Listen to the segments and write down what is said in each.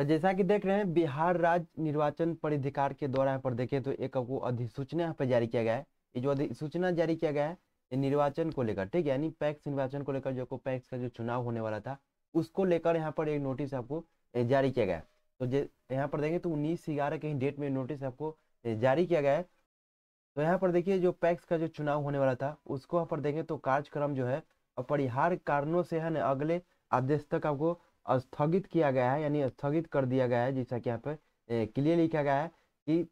तो जैसा कि देख रहे हैं बिहार राज्य निर्वाचन प्राधिकार के द्वारा यहाँ पर देखें तो एक आपको अधिसूचना यहाँ पर जारी किया गया है ये जो अधिसूचना जारी किया गया है ये निर्वाचन को लेकर ठीक है यानी पैक्स निर्वाचन को लेकर जो पैक्स का जो चुनाव होने वाला था उसको लेकर यहाँ पर एक नोटिस आपको जारी किया गया है तो यहाँ पर देखें तो उन्नीस ग्यारह कहीं डेट में नोटिस आपको जारी किया गया है तो यहाँ पर देखिए जो पैक्स का जो चुनाव होने वाला था उसको यहाँ पर देखें तो कार्यक्रम जो है अपरिहार कारणों से है ना अगले आदेश तक आपको स्थगित किया गया है यानी स्थगित कर दिया गया है जैसा कि यहाँ पर क्लियर लिखा गया है कि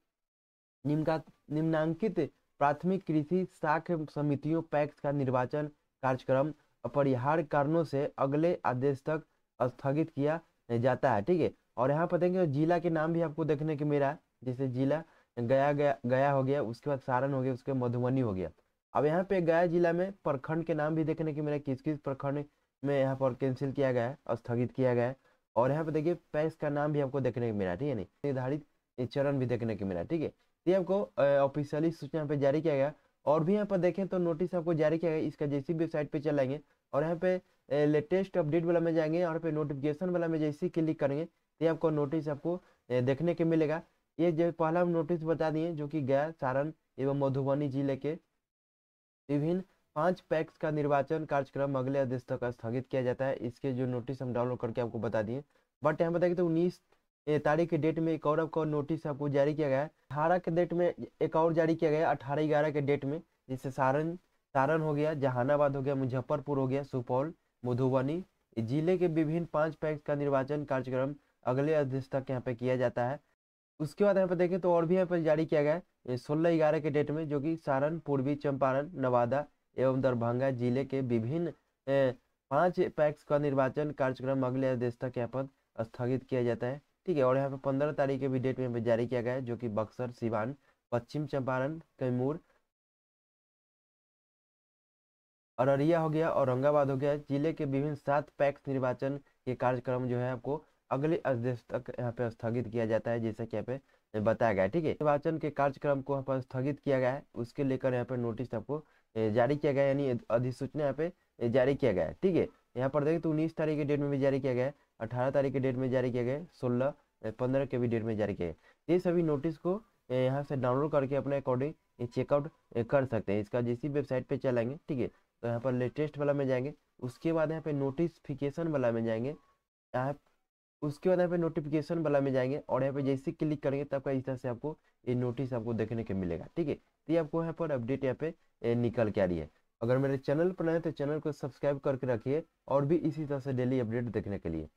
निम्का निम्नांकित प्राथमिक कृषि साख समितियों पैक्स का निर्वाचन कार्यक्रम अपरिहार्य कारणों से अगले आदेश तक स्थगित किया जाता है ठीक है और यहाँ पर देखेंगे जिला के नाम भी आपको देखने को मिला है जैसे जिला गया गया गया हो गया उसके बाद सारण हो गया उसके मधुबनी हो गया अब यहाँ पे गया जिला में प्रखंड के नाम भी देखने को मिला किस किस प्रखंड में यहाँ पर कैंसिल किया गया है स्थगित किया गया है और यहाँ पर देखिए पैस का नाम भी आपको देखने को मिला ठीक है नहीं निर्धारित चरण भी देखने को मिला ठीक है ये आपको ऑफिशियली सूचना पे जारी किया गया और भी यहाँ पर देखें तो नोटिस आपको जारी किया गया इसका जैसी वेबसाइट पे चलाएंगे और यहाँ पे लेटेस्ट अपडेट वाला में जाएंगे और पे नोटिफिकेशन वाला में जैसे क्लिक करेंगे ये आपको नोटिस आपको देखने के मिलेगा ये जो पहला हम नोटिस बता दिए जो कि गया सारण एवं मधुबनी जिले के विभिन्न पांच पैक्स का निर्वाचन कार्यक्रम अगले आदेश तक स्थगित किया जाता है इसके जो नोटिस हम डाउनलोड करके आपको बता दिए बट यहाँ बताइए तो उन्नीस तारीख के डेट में एक और आपको नोटिस आपको जारी किया गया है अठारह के डेट में एक और जारी किया गया अठारह ग्यारह के डेट में जिससे सारण सारण हो गया जहानाबाद हो गया मुजफ्फरपुर हो गया सुपौल मधुबनी जिले के विभिन्न पांच पैक्स का निर्वाचन कार्यक्रम अगले अध्यक्ष तक यहाँ पे किया जाता है उसके बाद यहाँ पे देखें तो और भी यहाँ पर जारी किया गया है सोलह ग्यारह के डेट में जो कि सारण पूर्वी चंपारण नवादा एवं दरभंगा जिले के विभिन्न पांच पैक्स का निर्वाचन कार्यक्रम अगले आदेश तक यहाँ पर स्थगित किया जाता है ठीक है और यहाँ पे पंद्रह तारीख के भी डेट में जारी किया गया है जो कि बक्सर सिवान पश्चिम चंपारण कैमूर अररिया हो गया औरंगाबाद हो गया जिले के विभिन्न सात पैक्स निर्वाचन के कार्यक्रम जो है आपको अगले आदेश तक यहाँ पे स्थगित किया जाता है जैसे कि यहाँ पे बताया गया ठीक है निर्वाचन के कार्यक्रम को यहाँ पर स्थगित किया गया है उसके लेकर यहाँ पे नोटिस आपको जारी किया गया यानी अधिसूचना यहाँ पे जारी किया गया ठीक है यहाँ पर देखें तो उन्नीस तारीख के डेट में भी जारी किया गया अठारह तारीख के डेट में जारी किया गया सोलह पंद्रह के भी डेट में जारी किया गया ये सभी नोटिस को यहाँ से डाउनलोड करके अपने अकॉर्डिंग चेकआउट कर सकते हैं इसका जिस वेबसाइट पर चलाएंगे ठीक है तो यहाँ पर लेटेस्ट वाला में जाएंगे उसके बाद यहाँ पे नोटिसफिकेशन वाला में जाएंगे यहाँ उसके बाद यहाँ पे नोटिफिकेशन वाला में जाएंगे और यहाँ पे जैसे क्लिक करेंगे तब का इस तरह से आपको ये नोटिस आपको देखने के मिलेगा ठीक है तो ये आपको यहाँ पर अपडेट यहाँ पे निकल के आ रही है अगर मेरे चैनल पर नए तो चैनल को सब्सक्राइब करके रखिए और भी इसी तरह से डेली अपडेट देखने के लिए